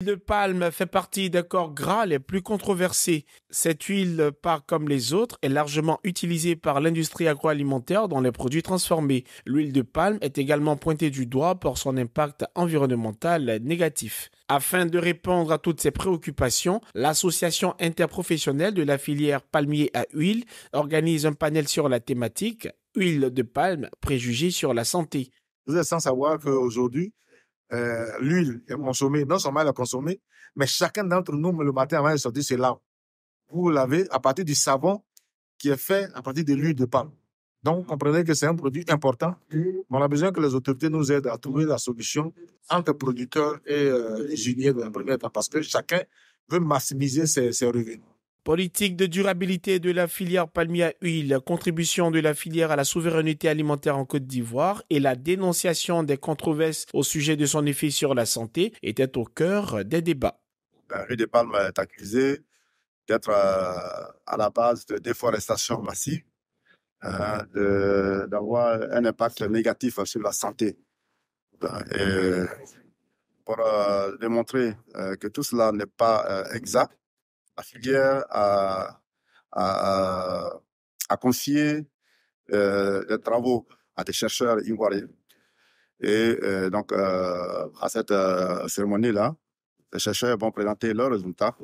L'huile de palme fait partie des corps gras les plus controversés. Cette huile, par comme les autres, est largement utilisée par l'industrie agroalimentaire dans les produits transformés. L'huile de palme est également pointée du doigt pour son impact environnemental négatif. Afin de répondre à toutes ces préoccupations, l'association interprofessionnelle de la filière palmier à huile organise un panel sur la thématique huile de palme, préjugés sur la santé. Nous sans savoir qu'aujourd'hui, euh, l'huile est consommée, non seulement elle est consommée, mais chacun d'entre nous, le matin avant de sortir, c'est là. Vous l'avez à partir du savon qui est fait à partir de l'huile de palme. Donc, comprenez que c'est un produit important. On a besoin que les autorités nous aident à trouver la solution entre producteurs et euh, les de la parce que chacun veut maximiser ses revenus. Politique de durabilité de la filière palmier huile, contribution de la filière à la souveraineté alimentaire en Côte d'Ivoire et la dénonciation des controverses au sujet de son effet sur la santé étaient au cœur des débats. Ben, la rue des Palmes est accusée d'être euh, à la base de déforestation massive, hein, d'avoir un impact négatif sur la santé. Ben, pour euh, démontrer euh, que tout cela n'est pas exact, la filière a, a, confié les travaux à des chercheurs ivoiriens. Et euh, donc, euh, à cette euh, cérémonie-là, les chercheurs vont présenter leurs résultats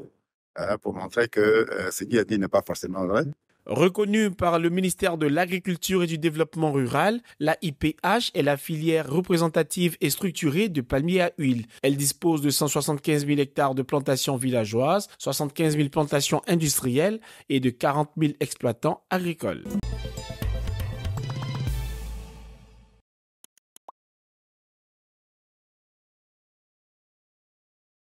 hein, pour montrer que ce qui est dit n'est pas forcément vrai. Reconnue par le ministère de l'Agriculture et du Développement Rural, la IPH est la filière représentative et structurée de palmiers à huile. Elle dispose de 175 000 hectares de plantations villageoises, 75 000 plantations industrielles et de 40 000 exploitants agricoles.